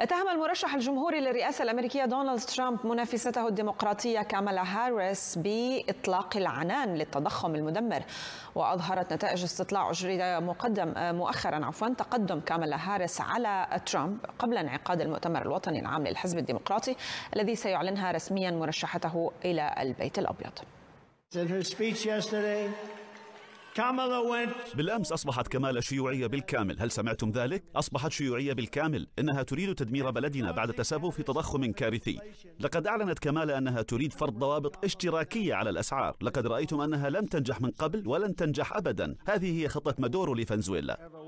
اتهم المرشح الجمهوري للرئاسة الأمريكية دونالد ترامب منافسته الديمقراطية كامالا هاريس بإطلاق العنان للتضخم المدمر وأظهرت نتائج استطلاع أجري مقدم آه، مؤخرا عفوا تقدم كامالا هاريس على ترامب قبل انعقاد المؤتمر الوطني العام للحزب الديمقراطي الذي سيعلنها رسميا مرشحته إلى البيت الأبيض. بالأمس أصبحت كمال شيوعية بالكامل هل سمعتم ذلك؟ أصبحت شيوعية بالكامل إنها تريد تدمير بلدنا بعد تسبب في تضخم كارثي لقد أعلنت كمال أنها تريد فرض ضوابط اشتراكية على الأسعار لقد رأيتم أنها لم تنجح من قبل ولن تنجح أبدا هذه هي خطة مادورو لفنزويلا